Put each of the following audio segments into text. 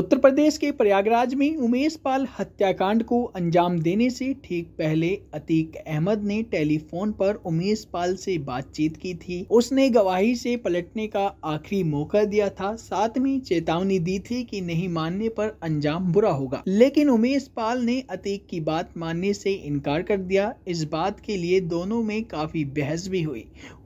उत्तर प्रदेश के प्रयागराज में उमेश पाल हत्याकांड को अंजाम देने से ठीक पहले अतीक अहमद ने टेलीफोन पर उमेश पाल से बातचीत की थी उसने गवाही से पलटने का आखिरी मौका दिया था साथ में चेतावनी दी थी कि नहीं मानने पर अंजाम बुरा होगा लेकिन उमेश पाल ने अतीक की बात मानने से इनकार कर दिया इस बात के लिए दोनों में काफी बहस भी हुई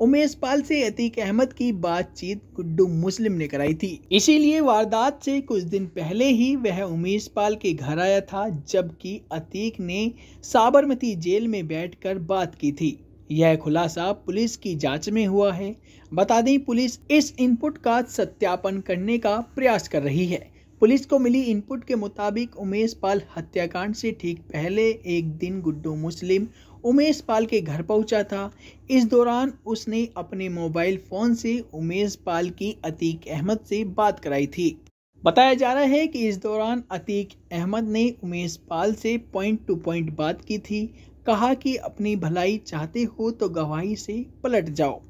उमेश पाल से अतीक अहमद की बातचीत गुड्डू मुस्लिम ने कराई थी इसीलिए वारदात से कुछ दिन पहले ही वह उमेश पाल के घर आया था जबकि अतीक ने साबरमती जेल में बैठकर बात की थी यह खुलासा पुलिस की जांच में हुआ है बता दें पुलिस इस इनपुट का सत्यापन करने का प्रयास कर रही है पुलिस को मिली इनपुट के मुताबिक उमेश पाल हत्याकांड से ठीक पहले एक दिन गुड्डू मुस्लिम उमेश पाल के घर पहुंचा था इस दौरान उसने अपने मोबाइल फ़ोन से उमेश पाल की अतीक अहमद से बात कराई थी बताया जा रहा है कि इस दौरान अतीक अहमद ने उमेश पाल से पॉइंट टू पॉइंट बात की थी कहा कि अपनी भलाई चाहते हो तो गवाही से पलट जाओ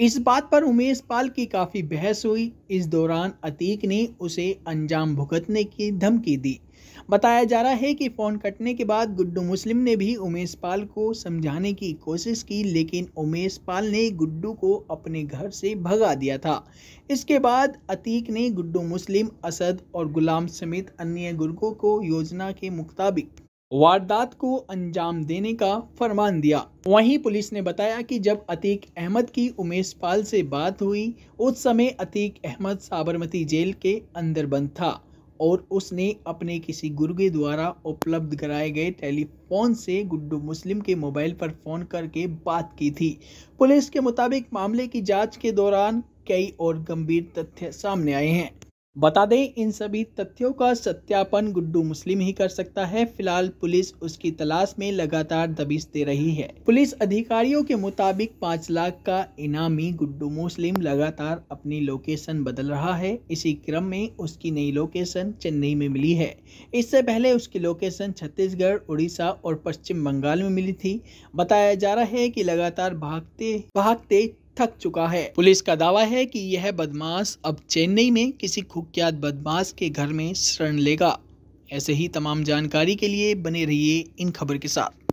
इस बात पर उमेश पाल की काफ़ी बहस हुई इस दौरान अतीक ने उसे अंजाम भुगतने की धमकी दी बताया जा रहा है कि फ़ोन कटने के बाद गुड्डू मुस्लिम ने भी उमेश पाल को समझाने की कोशिश की लेकिन उमेश पाल ने गुड्डू को अपने घर से भगा दिया था इसके बाद अतीक ने गुड्डू मुस्लिम असद और गुलाम समेत अन्य गुर्गों को योजना के मुताबिक वारदात को अंजाम देने का फरमान दिया वहीं पुलिस ने बताया कि जब अतीक अहमद की उमेश पाल से बात हुई उस समय अतीक अहमद साबरमती जेल के अंदर बंद था और उसने अपने किसी गुर्गे द्वारा उपलब्ध कराए गए टेलीफोन से गुड्डू मुस्लिम के मोबाइल पर फ़ोन करके बात की थी पुलिस के मुताबिक मामले की जांच के दौरान कई और गंभीर तथ्य सामने आए हैं बता दें इन सभी तथ्यों का सत्यापन गुड्डू मुस्लिम ही कर सकता है फिलहाल पुलिस उसकी तलाश में लगातार दबिश दे रही है पुलिस अधिकारियों के मुताबिक पाँच लाख का इनामी गुड्डू मुस्लिम लगातार अपनी लोकेशन बदल रहा है इसी क्रम में उसकी नई लोकेशन चेन्नई में मिली है इससे पहले उसकी लोकेशन छत्तीसगढ़ उड़ीसा और पश्चिम बंगाल में मिली थी बताया जा रहा है की लगातार भागते भागते थक चुका है पुलिस का दावा है कि यह बदमाश अब चेन्नई में किसी कुख्यात बदमाश के घर में शरण लेगा ऐसे ही तमाम जानकारी के लिए बने रहिए इन खबर के साथ